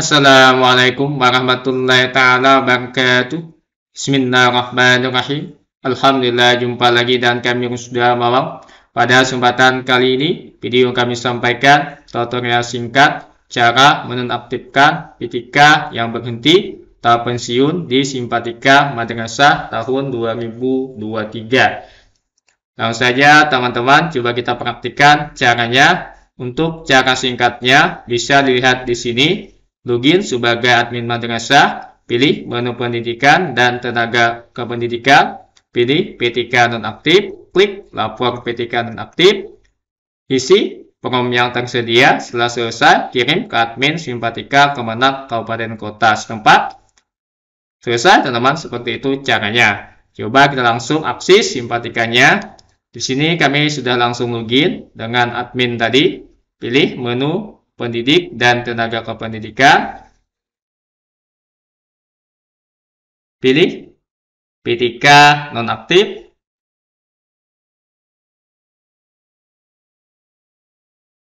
Assalamualaikum warahmatullahi taala wabarakatuh. Bismillahirrahmanirrahim. Alhamdulillah jumpa lagi dan kami sudah malam. Pada kesempatan kali ini, video kami sampaikan tutorial singkat cara menonaktifkan p yang berhenti atau pensiun di Simpatika Madrasah tahun 2023. Langsung saja teman-teman, coba kita praktikkan caranya. Untuk cara singkatnya bisa dilihat di sini login sebagai admin madrasah, pilih menu pendidikan dan tenaga kependidikan, pilih PTK nonaktif, klik lapor PTK nonaktif, isi form yang tersedia, setelah selesai kirim ke admin simpatika Kemenak Kabupaten Kota setempat. Selesai teman-teman, seperti itu caranya. Coba kita langsung akses simpatikanya. Di sini kami sudah langsung login dengan admin tadi. Pilih menu pendidik dan tenaga kependidikan. Pilih P3 nonaktif.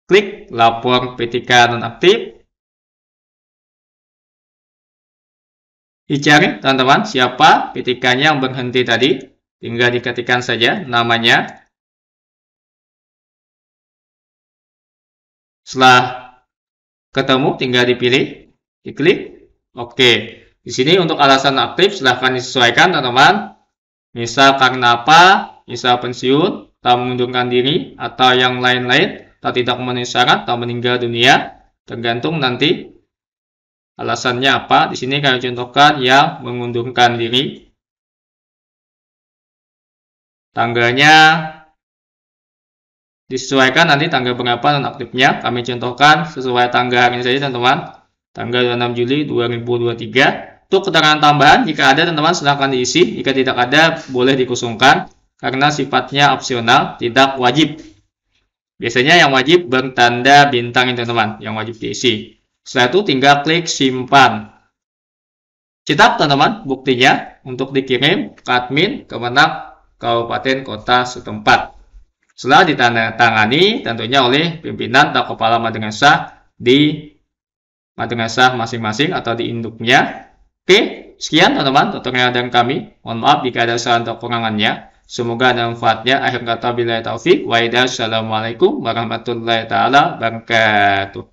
Klik lapor P3 nonaktif. Dicari teman-teman siapa P3-nya yang berhenti tadi. Tinggal diketikkan saja namanya. Setelah ketemu tinggal dipilih, diklik. Oke. Di sini untuk alasan aktif silahkan disesuaikan teman-teman. Misal karena apa, misal pensiun, tak mengundurkan diri, atau yang lain-lain, tak tidak memenuhi syarat, tak meninggal dunia, tergantung nanti alasannya apa. Di sini kami contohkan yang mengundurkan diri. Tanggalnya disesuaikan nanti tanggal berapa non aktifnya kami contohkan sesuai tanggal hari ini saja teman-teman tanggal 26 Juli 2023 untuk keterangan tambahan jika ada teman-teman silahkan diisi jika tidak ada boleh dikosongkan karena sifatnya opsional tidak wajib biasanya yang wajib bertanda bintang ini teman-teman yang wajib diisi setelah itu tinggal klik simpan cetak teman-teman buktinya untuk dikirim ke admin kemenang kabupaten kota setempat setelah ditandatangani tentunya oleh pimpinan atau kepala madrasah di madrasah masing-masing atau di induknya. Oke, sekian teman-teman tutorial dan kami. Mohon maaf jika ada salah atau kurangannya. Semoga ada manfaatnya. Akhir kata bila taufik. Wa Assalamualaikum warahmatullahi taala wabarakatuh.